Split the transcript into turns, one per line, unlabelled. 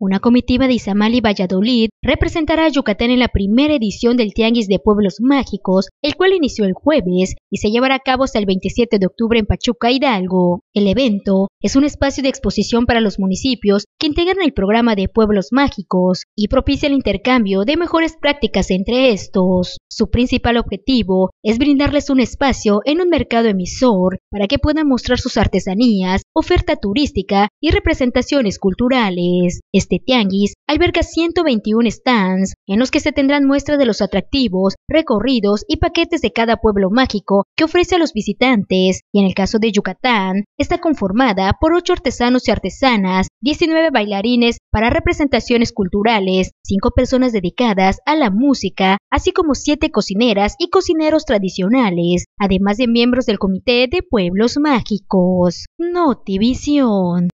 Una comitiva de Izamal y Valladolid representará a Yucatán en la primera edición del Tianguis de Pueblos Mágicos, el cual inició el jueves y se llevará a cabo hasta el 27 de octubre en Pachuca, Hidalgo. El evento es un espacio de exposición para los municipios que integran el programa de Pueblos Mágicos y propicia el intercambio de mejores prácticas entre estos. Su principal objetivo es brindarles un espacio en un mercado emisor para que puedan mostrar sus artesanías, oferta turística y representaciones culturales. Este tianguis alberga 121 stands en los que se tendrán muestras de los atractivos, recorridos y paquetes de cada pueblo mágico que ofrece a los visitantes, y en el caso de Yucatán, está conformada por 8 artesanos y artesanas, 19 bailarines para representaciones culturales, 5 personas dedicadas a la música, así como 7 cocineras y cocineros tradicionales, además de miembros del Comité de Pueblos Mágicos. Notivisión.